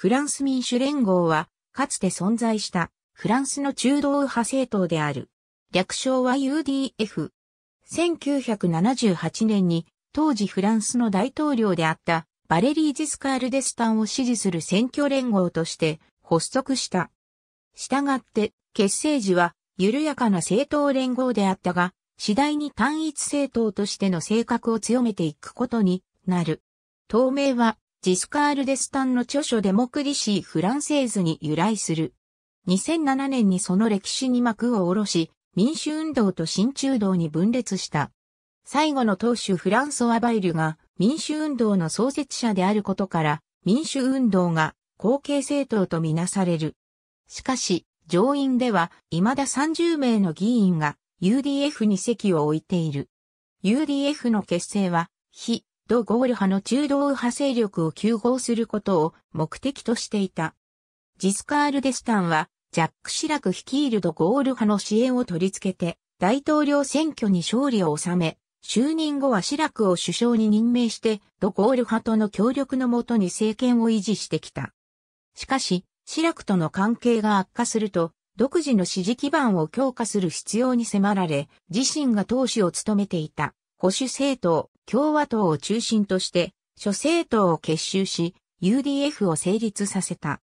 フランス民主連合は、かつて存在したフランスの中道右派政党である。略称は UDF。1978年に当時フランスの大統領であったバレリー・ジスカール・デスタンを支持する選挙連合として発足した。したがって結成時は緩やかな政党連合であったが、次第に単一政党としての性格を強めていくことになる。党名はジスカール・デスタンの著書デモクリシー・フランセーズに由来する。2007年にその歴史に幕を下ろし、民主運動と親中道に分裂した。最後の党首フランソワ・バイルが民主運動の創設者であることから、民主運動が後継政党とみなされる。しかし、上院では未だ30名の議員が UDF に席を置いている。UDF の結成は、非ド・ゴール派の中道右派勢力を休合することを目的としていた。ジスカール・デスタンは、ジャック・シラク率いるド・ゴール派の支援を取り付けて、大統領選挙に勝利を収め、就任後はシラクを首相に任命して、ド・ゴール派との協力のもとに政権を維持してきた。しかし、シラクとの関係が悪化すると、独自の支持基盤を強化する必要に迫られ、自身が党首を務めていた保守政党共和党を中心として諸政党を結集し UDF を成立させた。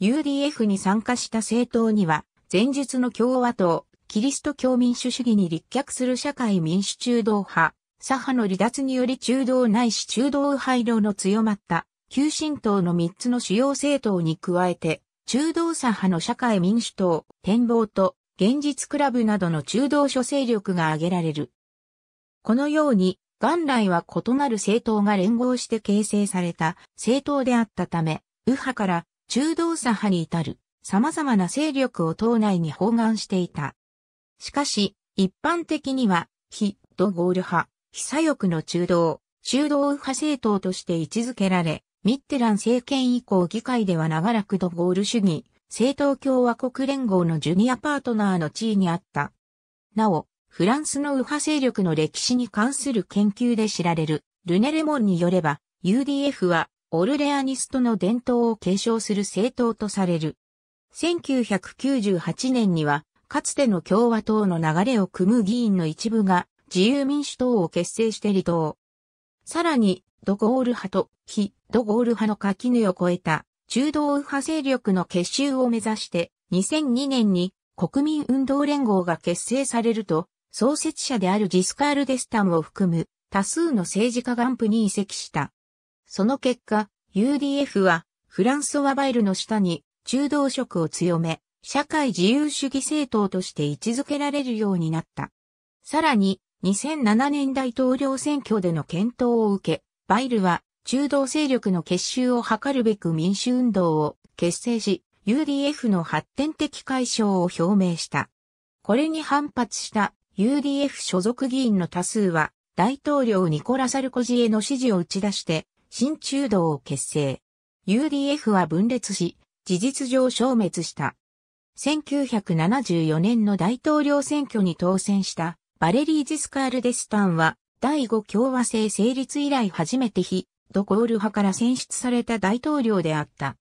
UDF に参加した政党には前述の共和党、キリスト教民主主義に立脚する社会民主中道派、左派の離脱により中道ないし中道廃配慮の強まった旧進党の3つの主要政党に加えて、中道左派の社会民主党、展望と現実クラブなどの中道諸勢力が挙げられる。このように元来は異なる政党が連合して形成された政党であったため、右派から中道左派に至る様々な勢力を党内に包含していた。しかし、一般的には、非ドゴール派、非左翼の中道、中道右派政党として位置づけられ、ミッテラン政権以降議会では長らくドゴール主義、政党共和国連合のジュニアパートナーの地位にあった。なお、フランスの右派勢力の歴史に関する研究で知られる、ルネレモンによれば、UDF は、オルレアニストの伝統を継承する政党とされる。1998年には、かつての共和党の流れを組む議員の一部が、自由民主党を結成して離党。さらに、ドゴール派と非ドゴール派の垣根を越えた中道右派勢力の結集を目指して2002年に国民運動連合が結成されると創設者であるジスカール・デスタンを含む多数の政治家ガンプに移籍した。その結果、UDF はフランソワ・バイルの下に中道色を強め、社会自由主義政党として位置づけられるようになった。さらに、2007年大統領選挙での検討を受け、バイルは中道勢力の結集を図るべく民主運動を結成し、UDF の発展的解消を表明した。これに反発した UDF 所属議員の多数は、大統領ニコラ・サルコジへの支持を打ち出して、新中道を結成。UDF は分裂し、事実上消滅した。1974年の大統領選挙に当選したバレリー・ジスカール・デスタンは第5共和制成立以来初めて非ドコール派から選出された大統領であった。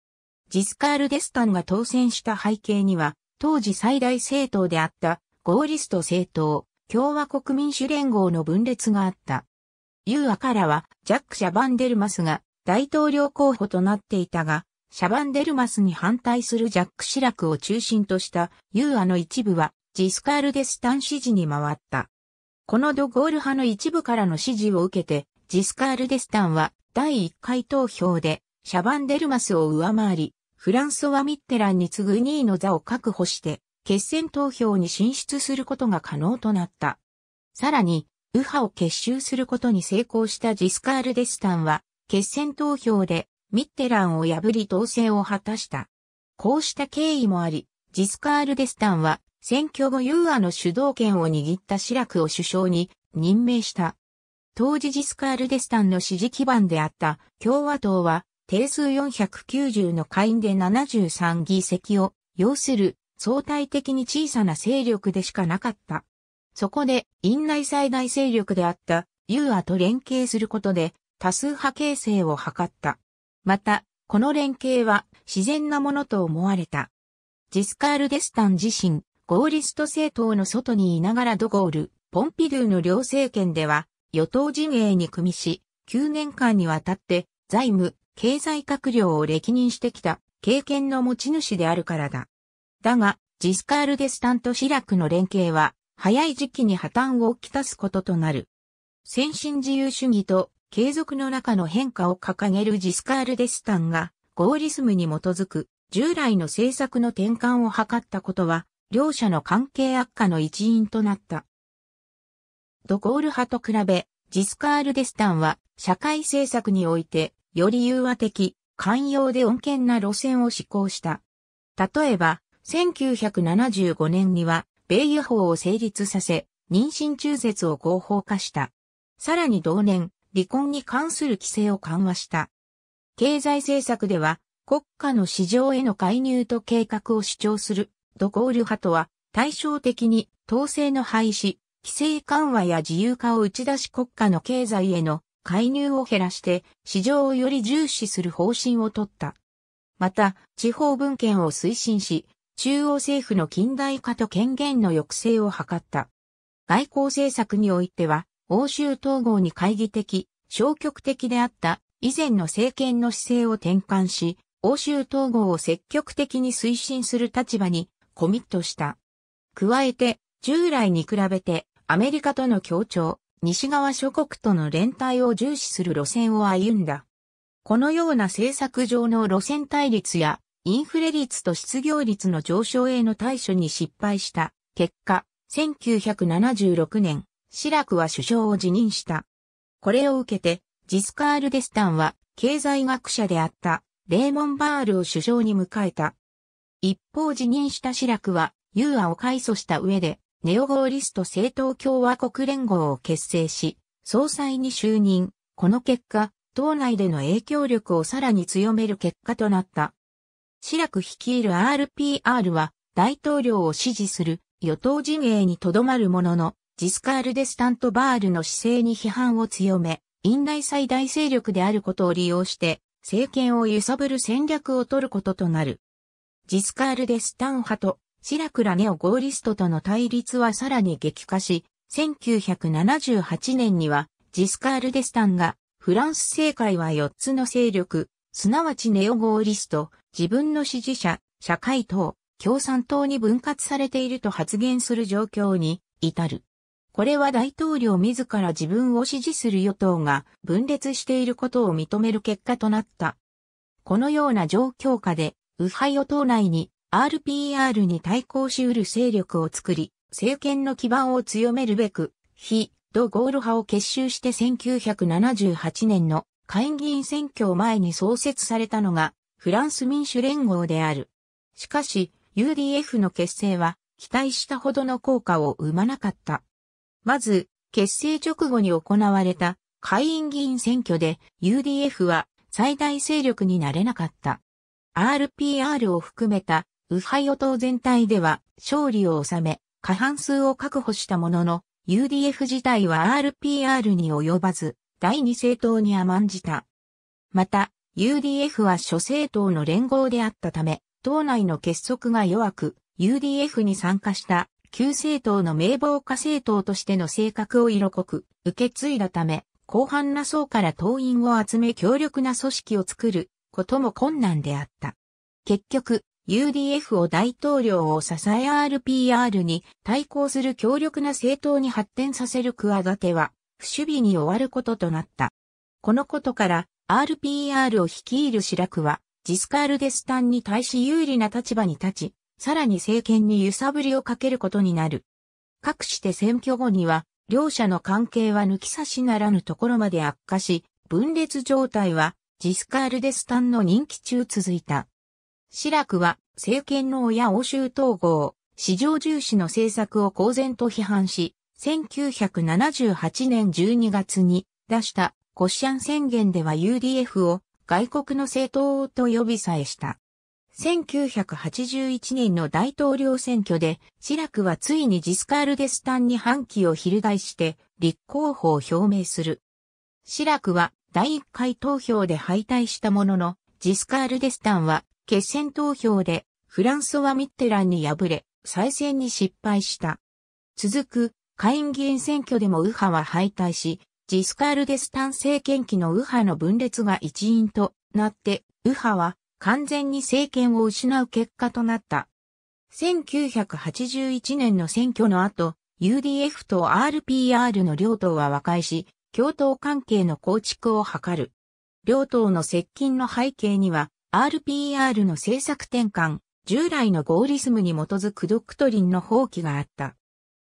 ジスカール・デスタンが当選した背景には当時最大政党であったゴーリスト政党、共和国民主連合の分裂があった。ユーアからは、ジャック・シャバンデルマスが大統領候補となっていたが、シャバンデルマスに反対するジャック・シラクを中心としたユーアの一部は、ジスカール・デスタン支持に回った。このドゴール派の一部からの支持を受けて、ジスカール・デスタンは第1回投票でシャバンデルマスを上回り、フランソワ・ミッテランに次ぐ2位の座を確保して決選投票に進出することが可能となった。さらに、右派を結集することに成功したジスカール・デスタンは、決選投票でミッテランを破り当選を果たした。こうした経緯もあり、ジスカール・デスタンは選挙後ユーアの主導権を握ったシラクを首相に任命した。当時ジスカール・デスタンの支持基盤であった共和党は定数490の下院で73議席を要する相対的に小さな勢力でしかなかった。そこで、院内最大勢力であった、ユーアと連携することで、多数派形成を図った。また、この連携は自然なものと思われた。ジスカール・デスタン自身、ゴーリスト政党の外にいながらドゴール、ポンピドゥの両政権では、与党陣営に組みし、9年間にわたって、財務、経済閣僚を歴任してきた経験の持ち主であるからだ。だが、ジスカール・デスタンとシラクの連携は、早い時期に破綻をきたすこととなる。先進自由主義と継続の中の変化を掲げるジスカール・デスタンが、ゴーリスムに基づく従来の政策の転換を図ったことは、両者の関係悪化の一因となった。ドゴール派と比べ、ジスカール・デスタンは社会政策において、より融和的、寛容で穏健な路線を施行した。例えば、1975年には、米油法を成立させ、妊娠中絶を合法化した。さらに同年、離婚に関する規制を緩和した。経済政策では、国家の市場への介入と計画を主張する、ドゴール派とは、対照的に、統制の廃止、規制緩和や自由化を打ち出し国家の経済への介入を減らして、市場をより重視する方針を取った。また、地方文献を推進し、中央政府の近代化と権限の抑制を図った。外交政策においては、欧州統合に懐疑的、消極的であった以前の政権の姿勢を転換し、欧州統合を積極的に推進する立場にコミットした。加えて、従来に比べてアメリカとの協調、西側諸国との連帯を重視する路線を歩んだ。このような政策上の路線対立やインフレ率と失業率の上昇への対処に失敗した結果、1976年、シラクは首相を辞任した。これを受けて、ジスカール・デスタンは経済学者であったレーモン・バールを首相に迎えた。一方辞任したシラクは、ユーアを改組した上で、ネオゴーリスト政党共和国連合を結成し、総裁に就任。この結果、党内での影響力をさらに強める結果となった。シラク率いる RPR は大統領を支持する与党陣営にとどまるものの、ジスカール・デスタント・バールの姿勢に批判を強め、院内最大勢力であることを利用して、政権を揺さぶる戦略を取ることとなる。ジスカール・デスタン派とシラクラネオ・ゴーリストとの対立はさらに激化し、1978年にはジスカール・デスタンがフランス政界は4つの勢力、すなわちネオ・ゴーリスト、自分の支持者、社会党、共産党に分割されていると発言する状況に至る。これは大統領自ら自分を支持する与党が分裂していることを認める結果となった。このような状況下で、右派与党内に RPR に対抗しうる勢力を作り、政権の基盤を強めるべく、非、ド・ゴール派を結集して1978年の会議員選挙を前に創設されたのがフランス民主連合である。しかし、UDF の結成は期待したほどの効果を生まなかった。まず、結成直後に行われた会員議員選挙で UDF は最大勢力になれなかった。RPR を含めた右派与党全体では勝利を収め、過半数を確保したものの、UDF 自体は RPR に及ばず、第二政党に甘んじた。また、UDF は諸政党の連合であったため、党内の結束が弱く、UDF に参加した旧政党の名簿化政党としての性格を色濃く受け継いだため、広範な層から党員を集め強力な組織を作ることも困難であった。結局、UDF を大統領を支え RPR に対抗する強力な政党に発展させる企ては、不守備に終わることとなった。このことから、RPR を率いるシラクは、ジスカール・デスタンに対し有利な立場に立ち、さらに政権に揺さぶりをかけることになる。かくして選挙後には、両者の関係は抜き差しならぬところまで悪化し、分裂状態は、ジスカール・デスタンの任期中続いた。シラクは、政権の親欧州統合、市場重視の政策を公然と批判し、1978年12月に出したコッシャン宣言では UDF を外国の政党と呼びさえした。1981年の大統領選挙で、シラクはついにジスカール・デスタンに反旗を翻して、立候補を表明する。シラクは第1回投票で敗退したものの、ジスカール・デスタンは決選投票でフランソワ・ミッテランに敗れ、再選に失敗した。続く下院議員選挙でも右派は敗退し、ジスカール・デ・スタン政権期の右派の分裂が一因となって、右派は完全に政権を失う結果となった。1981年の選挙の後、UDF と RPR の両党は和解し、共闘関係の構築を図る。両党の接近の背景には、RPR の政策転換、従来のゴーリスムに基づくドクトリンの放棄があった。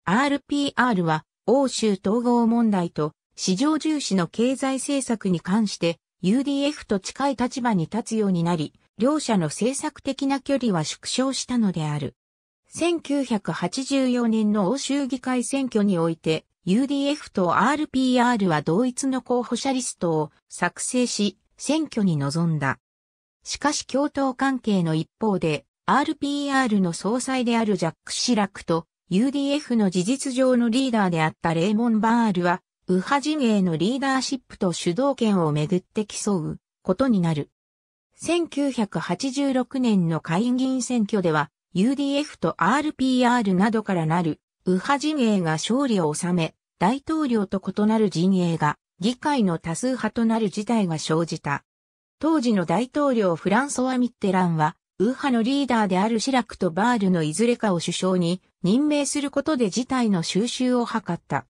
RPR は、欧州統合問題と市場重視の経済政策に関して UDF と近い立場に立つようになり、両者の政策的な距離は縮小したのである。1984年の欧州議会選挙において、UDF と RPR は同一の候補者リストを作成し、選挙に臨んだ。しかし共闘関係の一方で、RPR の総裁であるジャック・シラクと UDF の事実上のリーダーであったレーモン・バールは右派陣営のリーダーシップと主導権をめぐって競うことになる。1986年の下院議員選挙では UDF と RPR などからなる右派陣営が勝利を収め、大統領と異なる陣営が議会の多数派となる事態が生じた。当時の大統領フランソワ・ミッテランは、右派のリーダーであるシラクとバールのいずれかを首相に任命することで事態の収拾を図った。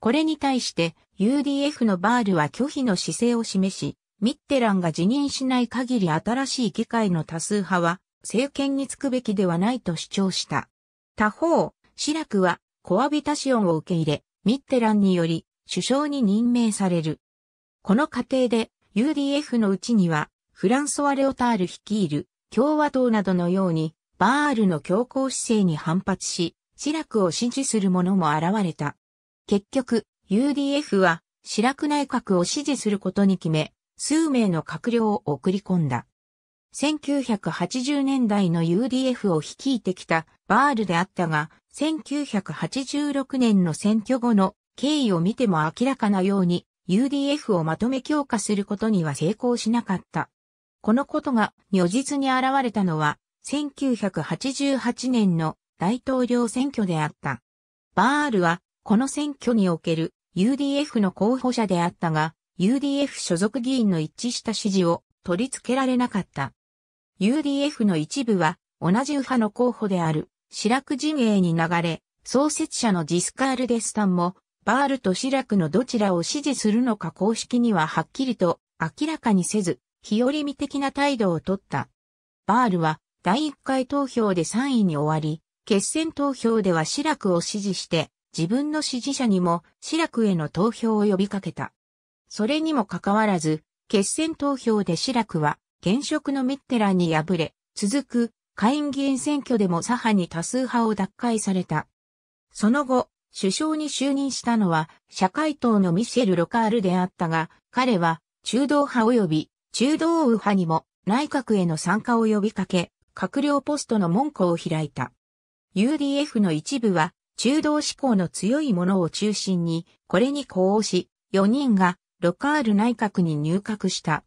これに対して UDF のバールは拒否の姿勢を示し、ミッテランが辞任しない限り新しい議会の多数派は政権につくべきではないと主張した。他方、シラクはコアビタシオンを受け入れ、ミッテランにより首相に任命される。この過程で UDF のうちにはフランソワ・レオタール率いる共和党などのようにバールの強硬姿勢に反発し、シラクを支持する者も現れた。結局、UDF は、白ラ内閣を支持することに決め、数名の閣僚を送り込んだ。1980年代の UDF を率いてきたバールであったが、1986年の選挙後の経緯を見ても明らかなように、UDF をまとめ強化することには成功しなかった。このことが如実に現れたのは、1988年の大統領選挙であった。バールはこの選挙における UDF の候補者であったが、UDF 所属議員の一致した支持を取り付けられなかった。UDF の一部は同じ右派の候補であるシラク陣営に流れ、創設者のジスカール・デスタンも、バールとシラクのどちらを支持するのか公式にははっきりと明らかにせず、日和見的な態度をとった。バールは第1回投票で3位に終わり、決選投票ではシラクを支持して自分の支持者にもシラクへの投票を呼びかけた。それにもかかわらず、決選投票でシラクは現職のミッテランに敗れ、続く下院議員選挙でも左派に多数派を奪回された。その後、首相に就任したのは社会党のミシェル・ロカールであったが、彼は中道派及び中道右派にも内閣への参加を呼びかけ、閣僚ポストの門戸を開いた。UDF の一部は中道志向の強い者を中心に、これに呼応し、4人がロカール内閣に入閣した。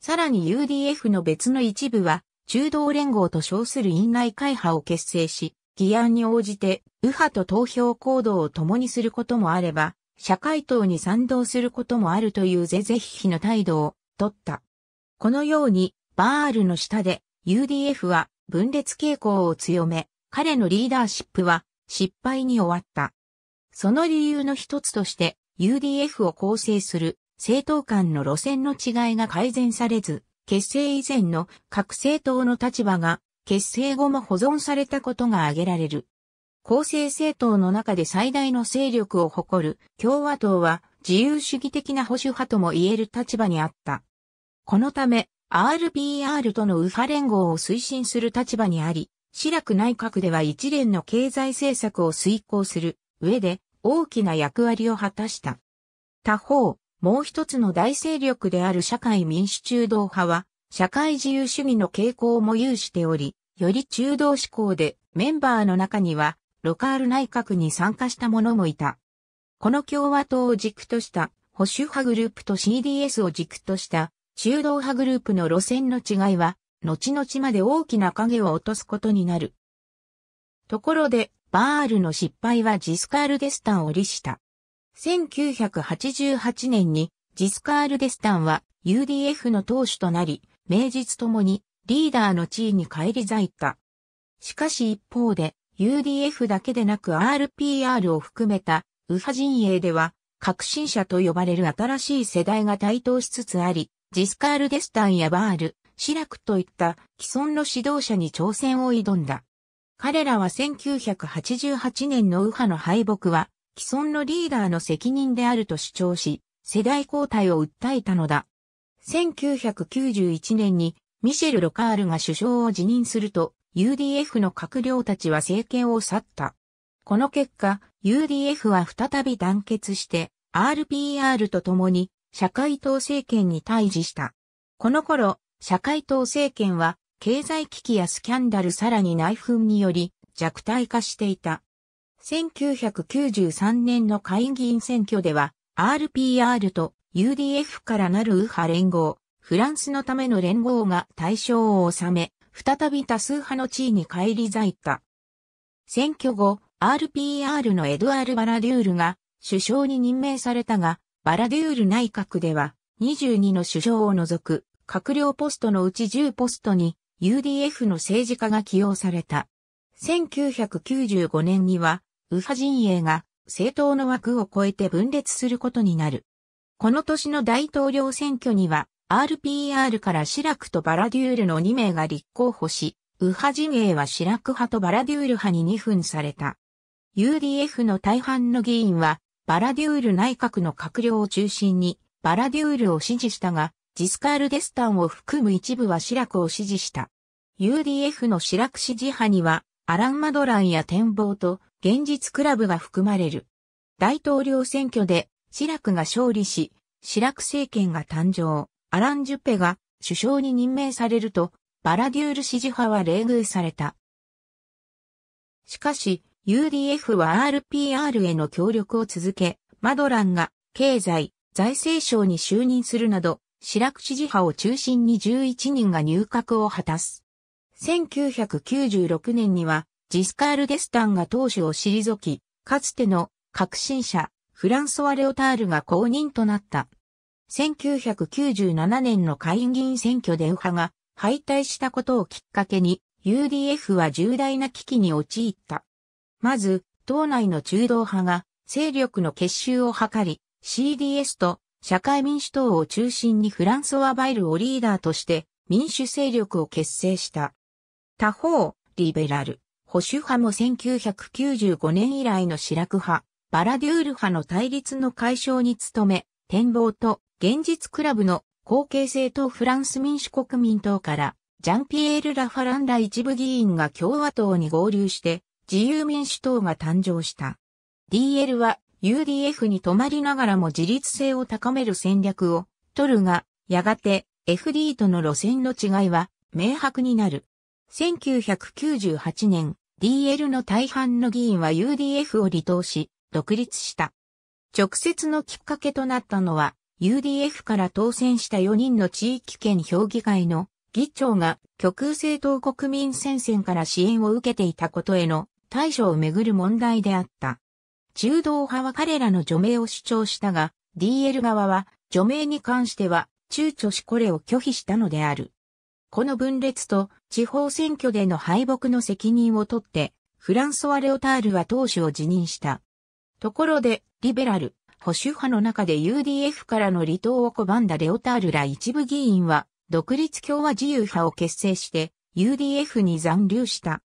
さらに UDF の別の一部は、中道連合と称する院内会派を結成し、議案に応じて右派と投票行動を共にすることもあれば、社会党に賛同することもあるという是々非々の態度を取った。このように、バールの下で UDF は分裂傾向を強め、彼のリーダーシップは失敗に終わった。その理由の一つとして、UDF を構成する政党間の路線の違いが改善されず、結成以前の各政党の立場が結成後も保存されたことが挙げられる。構成政党の中で最大の勢力を誇る共和党は自由主義的な保守派とも言える立場にあった。このため RPR との右派連合を推進する立場にあり、シラく内閣では一連の経済政策を遂行する上で大きな役割を果たした。他方、もう一つの大勢力である社会民主中道派は、社会自由主義の傾向も有しており、より中道志向でメンバーの中には、ロカール内閣に参加した者もいた。この共和党を軸とした保守派グループと CDS を軸とした中道派グループの路線の違いは後々まで大きな影を落とすことになる。ところで、バールの失敗はジスカール・デスタンを利した。1988年にジスカール・デスタンは UDF の党首となり、名実ともにリーダーの地位に返り咲いた。しかし一方で UDF だけでなく RPR を含めた右派陣営では革新者と呼ばれる新しい世代が台頭しつつあり、ジスカール・デスタンやバール、シラクといった既存の指導者に挑戦を挑んだ。彼らは1988年の右派の敗北は既存のリーダーの責任であると主張し、世代交代を訴えたのだ。1991年にミシェル・ロカールが首相を辞任すると、UDF の閣僚たちは政権を去った。この結果、UDF は再び団結して、RPR と共に社会党政権に対峙した。この頃、社会党政権は経済危機やスキャンダルさらに内紛により弱体化していた。1993年の会議員選挙では RPR と UDF からなる右派連合、フランスのための連合が対象を収め、再び多数派の地位に返り咲いた。選挙後、RPR のエドアール・バラデュールが首相に任命されたが、バラデュール内閣では22の首相を除く閣僚ポストのうち10ポストに UDF の政治家が起用された。1995年には、右派陣営が政党の枠を超えて分裂することになる。この年の大統領選挙には、RPR からシラクとバラデュールの2名が立候補し、右派陣営はシラク派とバラデュール派に2分された。UDF の大半の議員は、バラデュール内閣の閣僚を中心に、バラデュールを支持したが、ジスカール・デスタンを含む一部はシラクを支持した。UDF のシラク支持派には、アラン・マドランや展望と現実クラブが含まれる。大統領選挙でシラクが勝利し、シラク政権が誕生、アラン・ジュペが首相に任命されると、バラデュール支持派は冷遇された。しかし、UDF は RPR への協力を続け、マドランが経済、財政省に就任するなど、白口寺派を中心に11人が入閣を果たす。1996年には、ジスカール・デスタンが党首を退き、かつての革新者、フランソワ・レオタールが公認となった。1997年の下院議員選挙で右派が敗退したことをきっかけに、UDF は重大な危機に陥った。まず、党内の中道派が勢力の結集を図り、CDS と社会民主党を中心にフランソワ・バイルをリーダーとして民主勢力を結成した。他方、リベラル、保守派も1995年以来のシラク派、バラデュール派の対立の解消に努め、展望と現実クラブの後継政党フランス民主国民党からジャンピエール・ラファランラ一部議員が共和党に合流して自由民主党が誕生した。DL は UDF に止まりながらも自立性を高める戦略を取るが、やがて FD との路線の違いは明白になる。1998年、DL の大半の議員は UDF を離党し、独立した。直接のきっかけとなったのは、UDF から当選した4人の地域圏評議会の議長が極右政党国民戦線から支援を受けていたことへの対処をめぐる問題であった。中道派は彼らの除名を主張したが、DL 側は除名に関しては躊躇しこれを拒否したのである。この分裂と地方選挙での敗北の責任を取って、フランソワ・レオタールは党首を辞任した。ところで、リベラル、保守派の中で UDF からの離党を拒んだレオタールら一部議員は、独立共和自由派を結成して、UDF に残留した。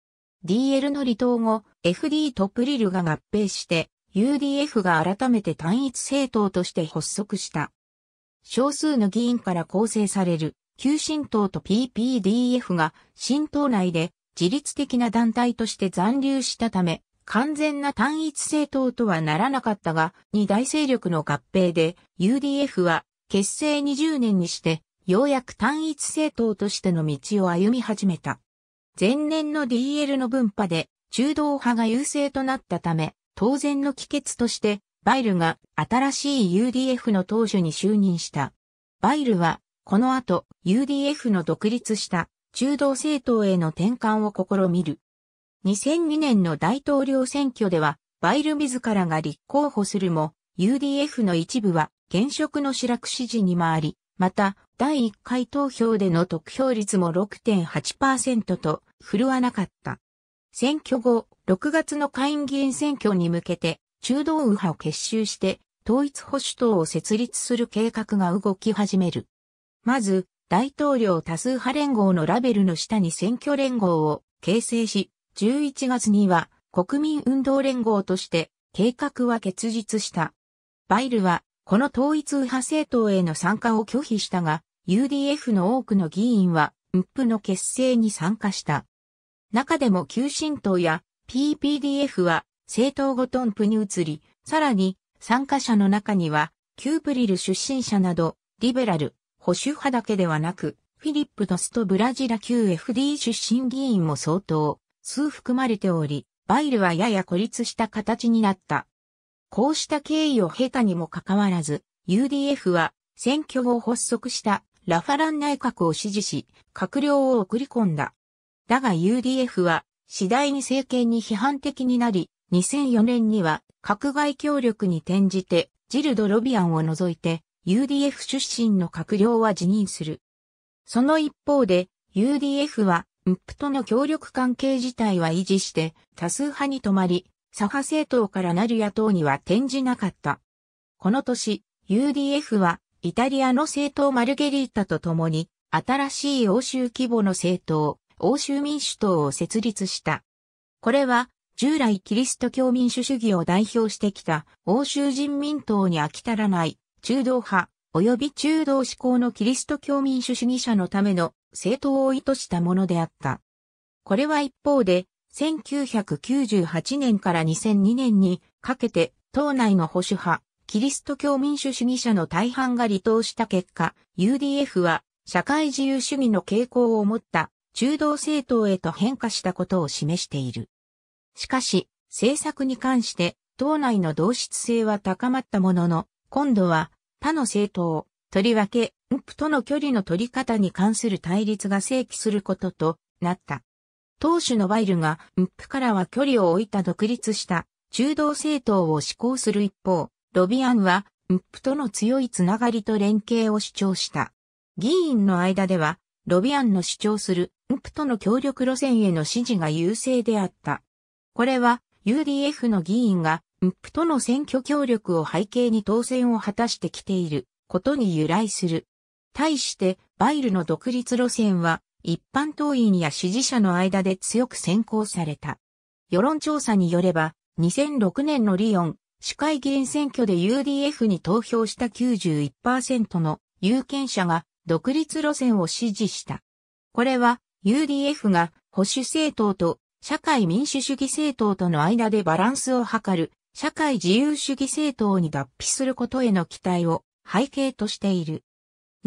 DL の離党後、FD とプリルが合併して、UDF が改めて単一政党として発足した。少数の議員から構成される、旧新党と PPDF が新党内で自律的な団体として残留したため、完全な単一政党とはならなかったが、二大勢力の合併で UDF は結成20年にしてようやく単一政党としての道を歩み始めた。前年の DL の分派で中道派が優勢となったため、当然の帰結として、バイルが新しい UDF の当初に就任した。バイルは、この後、UDF の独立した中道政党への転換を試みる。2002年の大統領選挙では、バイル自らが立候補するも、UDF の一部は現職の白く支持に回り、また、第1回投票での得票率も6.8%と振るわなかった。選挙後、6月の下院議員選挙に向けて、中道右派を結集して、統一保守党を設立する計画が動き始める。まず、大統領多数派連合のラベルの下に選挙連合を形成し、11月には国民運動連合として計画は結実した。バイルはこの統一右派政党への参加を拒否したが、UDF の多くの議員は、ムップの結成に参加した。中でも旧神党や PPDF は政党ごとンプに移り、さらに参加者の中には、キュープリル出身者など、リベラル、保守派だけではなく、フィリップ・ドスト・ブラジラ QFD 出身議員も相当、数含まれており、バイルはやや孤立した形になった。こうした経緯を経たにもかかわらず、UDF は選挙後発足したラファラン内閣を支持し、閣僚を送り込んだ。だが UDF は次第に政権に批判的になり、2004年には閣外協力に転じて、ジルド・ロビアンを除いて、UDF 出身の閣僚は辞任する。その一方で、UDF は、ムップとの協力関係自体は維持して、多数派に止まり、左派政党からなる野党には転じなかった。この年、UDF は、イタリアの政党マルゲリータと共に、新しい欧州規模の政党、欧州民主党を設立した。これは、従来キリスト教民主主義を代表してきた欧州人民党に飽き足らない中道派及び中道志向のキリスト教民主主義者のための政党を意図したものであった。これは一方で、1998年から2002年にかけて党内の保守派、キリスト教民主主義者の大半が離党した結果、UDF は社会自由主義の傾向を持った中道政党へと変化したことを示している。しかし、政策に関して党内の同質性は高まったものの、今度は他の政党、とりわけ、ンプとの距離の取り方に関する対立が正規することとなった。党首のバイルが、ップからは距離を置いた独立した中道政党を施行する一方、ロビアンは、ップとの強いつながりと連携を主張した。議員の間では、ロビアンの主張する、ンプとの協力路線への支持が優勢であった。これは、UDF の議員が、ンプとの選挙協力を背景に当選を果たしてきていることに由来する。対して、バイルの独立路線は、一般党員や支持者の間で強く先行された。世論調査によれば、2006年のリオン、市会議員選挙で UDF に投票した91%の有権者が独立路線を支持した。これは UDF が保守政党と社会民主主義政党との間でバランスを図る社会自由主義政党に脱皮することへの期待を背景としている。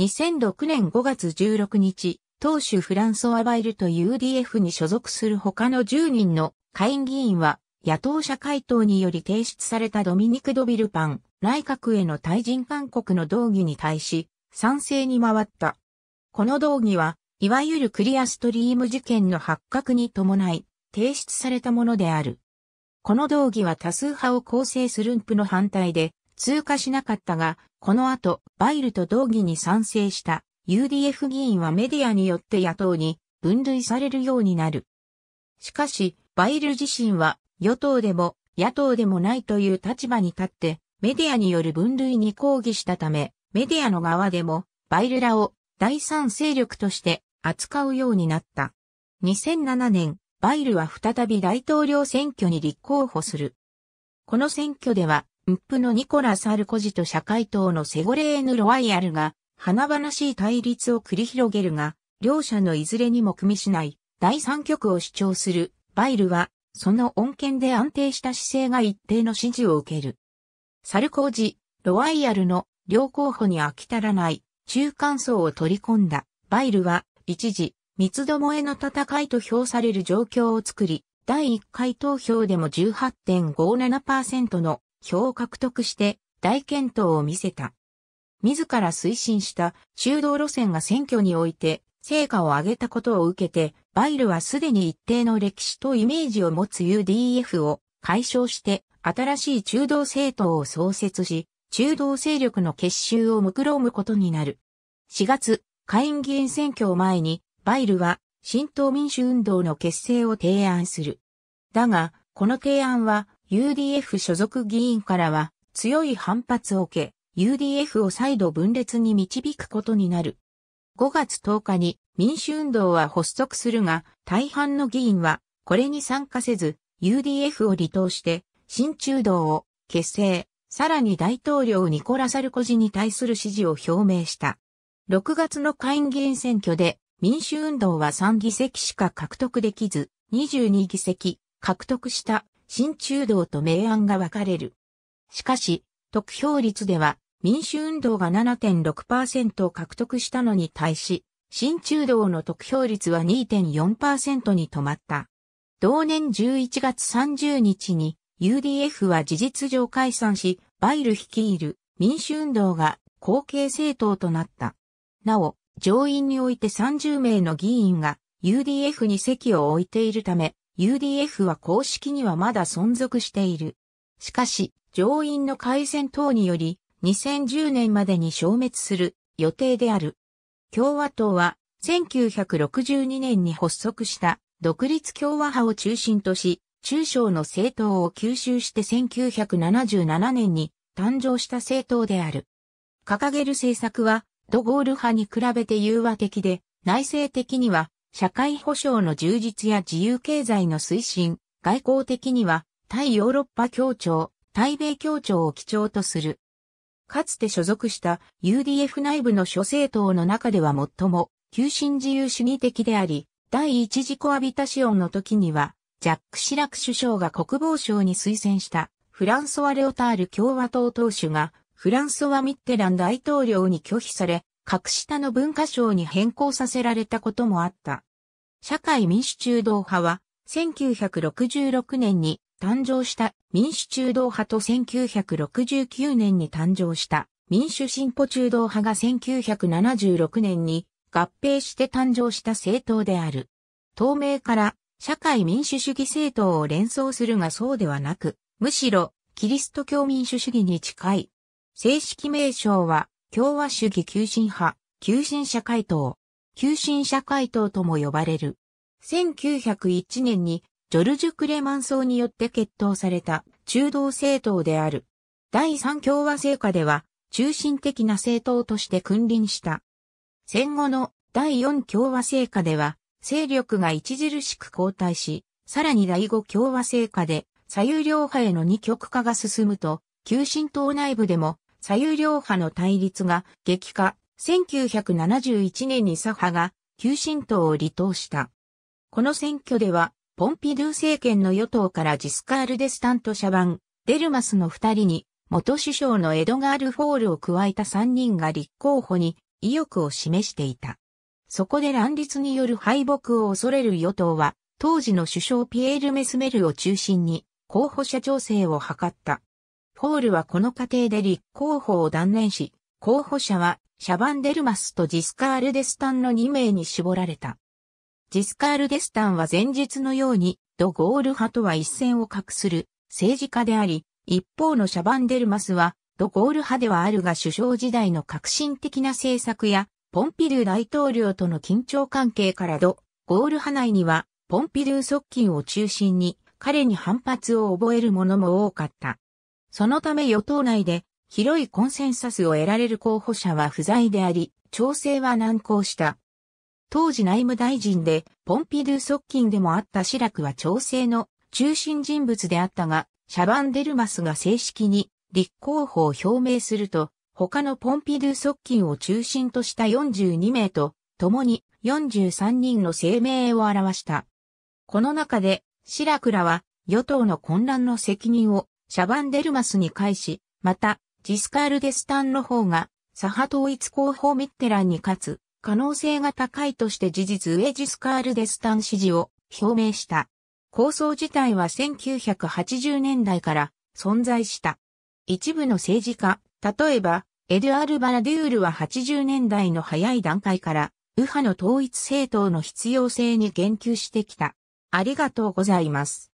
2006年5月16日、党首フランソワ・バイルと UDF に所属する他の10人の下院議員は野党社会党により提出されたドミニク・ドビルパン内閣への対人勧告の動議に対し賛成に回った。この動議は、いわゆるクリアストリーム事件の発覚に伴い、提出されたものである。この動議は多数派を構成するンプの反対で、通過しなかったが、この後、バイルと動議に賛成した UDF 議員はメディアによって野党に分類されるようになる。しかし、バイル自身は与党でも野党でもないという立場に立って、メディアによる分類に抗議したため、メディアの側でも、バイルラを第三勢力として扱うようになった。2007年、バイルは再び大統領選挙に立候補する。この選挙では、ムップのニコラ・サルコジと社会党のセゴレーヌ・ロワイヤルが、華々しい対立を繰り広げるが、両者のいずれにも組みしない第三極を主張するバイルは、その恩恵で安定した姿勢が一定の支持を受ける。サルコージ、ロワイヤルの両候補に飽き足らない中間層を取り込んだバイルは一時三つどもえの戦いと評される状況を作り、第1回投票でも18.57%の票を獲得して大健闘を見せた。自ら推進した中道路線が選挙において成果を上げたことを受けて、バイルはすでに一定の歴史とイメージを持つ UDF を解消して新しい中道政党を創設し、中道勢力の結集を目論むことになる。4月、下院議員選挙を前に、バイルは新党民主運動の結成を提案する。だが、この提案は UDF 所属議員からは強い反発を受け、UDF を再度分裂に導くことになる。5月10日に民主運動は発足するが、大半の議員はこれに参加せず、UDF を離党して、新中道を結成。さらに大統領ニコラ・サルコジに対する支持を表明した。6月の下院議員選挙で民主運動は3議席しか獲得できず、22議席獲得した新中道と明暗が分かれる。しかし、得票率では民主運動が7.6%を獲得したのに対し、新中道の得票率は2.4%に止まった。同年11月30日に UDF は事実上解散し、バイル率いる民主運動が後継政党となった。なお、上院において30名の議員が UDF に席を置いているため、UDF は公式にはまだ存続している。しかし、上院の改選等により、2010年までに消滅する予定である。共和党は、1962年に発足した独立共和派を中心とし、中小の政党を吸収して1977年に誕生した政党である。掲げる政策は、ドゴール派に比べて融和的で、内政的には、社会保障の充実や自由経済の推進、外交的には、対ヨーロッパ協調、対米協調を基調とする。かつて所属した UDF 内部の諸政党の中では最も、急進自由主義的であり、第一次コアビタシオンの時には、ジャック・シラク首相が国防省に推薦したフランソワ・レオタール共和党党首がフランソワ・ミッテラン大統領に拒否され、格下の文化省に変更させられたこともあった。社会民主中道派は、1966年に誕生した民主中道派と1969年に誕生した民主進歩中道派が1976年に合併して誕生した政党である。透明から社会民主主義政党を連想するがそうではなく、むしろ、キリスト教民主主義に近い。正式名称は、共和主義急進派、急進社会党、急進社会党とも呼ばれる。1901年に、ジョルジュ・クレマンソーによって決闘された中道政党である。第三共和政下では、中心的な政党として君臨した。戦後の第四共和政下では、勢力が著しく後退し、さらに第五共和制下で左右両派への二極化が進むと、旧新党内部でも左右両派の対立が激化、1971年に左派が旧新党を離党した。この選挙では、ポンピドゥ政権の与党からジスカール・デスタント・シャバン、デルマスの二人に、元首相のエドガール・フォールを加えた三人が立候補に意欲を示していた。そこで乱立による敗北を恐れる与党は、当時の首相ピエール・メスメルを中心に、候補者調整を図った。ォールはこの過程で立候補を断念し、候補者はシャバンデルマスとジスカール・デスタンの2名に絞られた。ジスカール・デスタンは前日のように、ド・ゴール派とは一線を画する政治家であり、一方のシャバンデルマスは、ド・ゴール派ではあるが首相時代の革新的な政策やポンピドゥ大統領との緊張関係からド、ゴール派内には、ポンピドゥ側近を中心に、彼に反発を覚える者も多かった。そのため与党内で、広いコンセンサスを得られる候補者は不在であり、調整は難航した。当時内務大臣で、ポンピドゥ側近でもあったシラクは調整の中心人物であったが、シャバンデルマスが正式に立候補を表明すると、他のポンピドゥ側近を中心とした42名と、共に43人の声明を表した。この中で、シラクラは、与党の混乱の責任を、シャバンデルマスに返し、また、ジスカール・デスタンの方が、左派統一候補ミッテランに勝つ、可能性が高いとして事実上ジスカール・デスタン支持を表明した。構想自体は1980年代から存在した。一部の政治家、例えば、エドゥアル・バラデュールは80年代の早い段階から、右派の統一政党の必要性に言及してきた。ありがとうございます。